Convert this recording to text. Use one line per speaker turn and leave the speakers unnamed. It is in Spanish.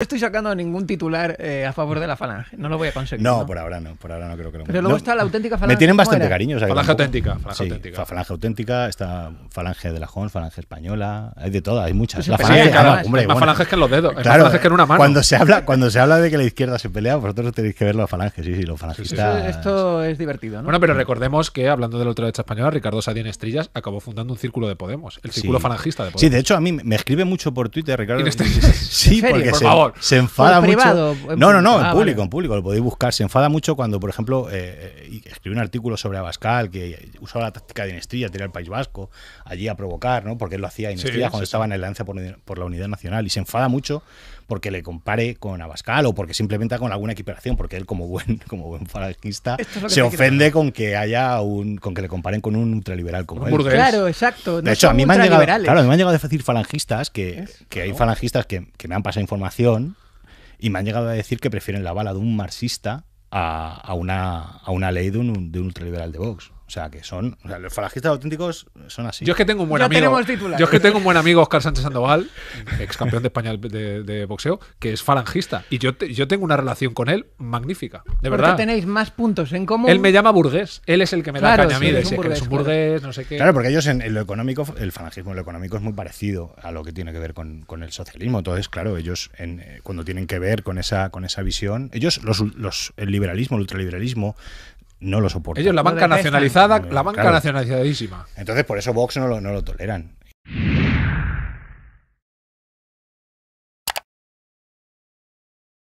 No estoy sacando ningún titular eh, a favor de la falange. No lo voy a conseguir. No, por ahora no. Por
ahora no creo que lo Pero luego está la auténtica falange. Me tienen bastante cariño. falange auténtica. Falange, auténtica. falange auténtica. Está falange de la Jones, falange española. Hay de todas, hay muchas. Pues la falange, sí, hombre, más falanges que en los dedos. más falanges que en una mano. Cuando se, habla, cuando se habla de que la izquierda se pelea, vosotros tenéis que ver los falanges. Sí, sí, los falangistas.
esto es divertido, ¿no? Bueno, pero recordemos que hablando de la ultraderecha española, Ricardo Sadien Estrillas acabó fundando un círculo de Podemos. El círculo falangista de Podemos. Sí, de hecho,
a mí me escribe
mucho por Twitter, Ricardo. Sí, porque por favor. Se enfada mucho. Privado, no, no, no, en ah, público, en
público, lo podéis buscar. Se enfada mucho cuando, por ejemplo, eh, escribí un artículo sobre Abascal que usaba la táctica de Inestrilla, tirar al País Vasco, allí a provocar, ¿no? Porque él lo hacía Inestrilla cuando estaba en la alianza por, la unidad nacional. Y se enfada mucho porque le compare con Abascal o porque simplemente con alguna equiparación, porque él como buen como buen falangista se ofende con que haya un con que le comparen con un ultraliberal como él. Claro, exacto. de hecho, a mí, me han llegado, claro, me han llegado a decir falangistas que, hay falangistas que, me han pasado información y me han llegado a decir que prefieren la bala de un marxista a, una, a una ley de un, de un ultraliberal de Vox. O sea, que son. O sea, los falangistas auténticos son así. Yo es que tengo un buen amigo. Yo es que tengo un
buen amigo, Oscar Sánchez Sandoval, ex campeón de España de, boxeo, que es falangista. Y yo, yo tengo una relación con él magnífica. De verdad.
tenéis más puntos en común. Él me llama burgués. Él es el que me da caña a mí. es burgués, claro. porque ellos en, lo económico, el falangismo en lo económico es muy parecido a lo que tiene que ver con, el socialismo. Entonces, claro, ellos eh, cuando tienen que ver con esa, con esa visión, ellos, los, el liberalismo, el ultraliberalismo, no lo soportan Ellos la banca nacionalizada, la banca
nacionalizadísima.
Entonces, por eso Vox no lo toleran.